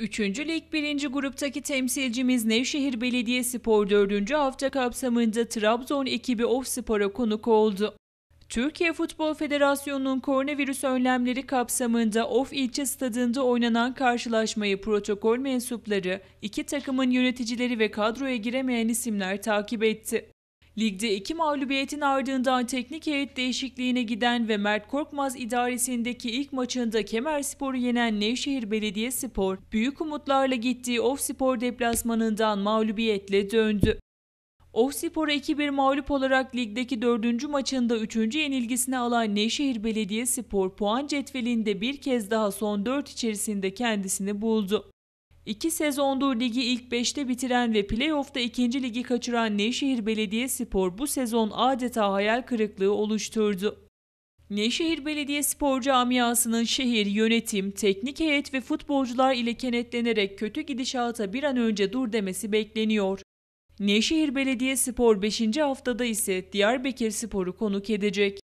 Üçüncü Lig 1. gruptaki temsilcimiz Nevşehir Belediyespor 4. hafta kapsamında Trabzon ekibi Ofspor'a konuk oldu. Türkiye Futbol Federasyonu'nun koronavirüs önlemleri kapsamında Of ilçe stadında oynanan karşılaşmayı protokol mensupları, iki takımın yöneticileri ve kadroya giremeyen isimler takip etti. Ligde iki mağlubiyetin ardından teknik heyet değişikliğine giden ve Mert Korkmaz idaresindeki ilk maçında Kemer Spor'u yenen Nevşehir Belediyespor, büyük umutlarla gittiği Ofspor deplasmanından mağlubiyetle döndü. Ofspor'a 2-1 mağlup olarak ligdeki dördüncü maçında üçüncü yenilgisini alan Nevşehir Belediyespor puan cetvelinde bir kez daha son dört içerisinde kendisini buldu. İki sezondur ligi ilk 5'te bitiren ve playoff'ta ikinci ligi kaçıran Nevşehir Belediyespor bu sezon adeta hayal kırıklığı oluşturdu. Nevşehir Belediyespor camiasının şehir, yönetim, teknik heyet ve futbolcular ile kenetlenerek kötü gidişata bir an önce dur demesi bekleniyor. Nevşehir Belediyespor 5. haftada ise Diyarbakır Spor'u konuk edecek.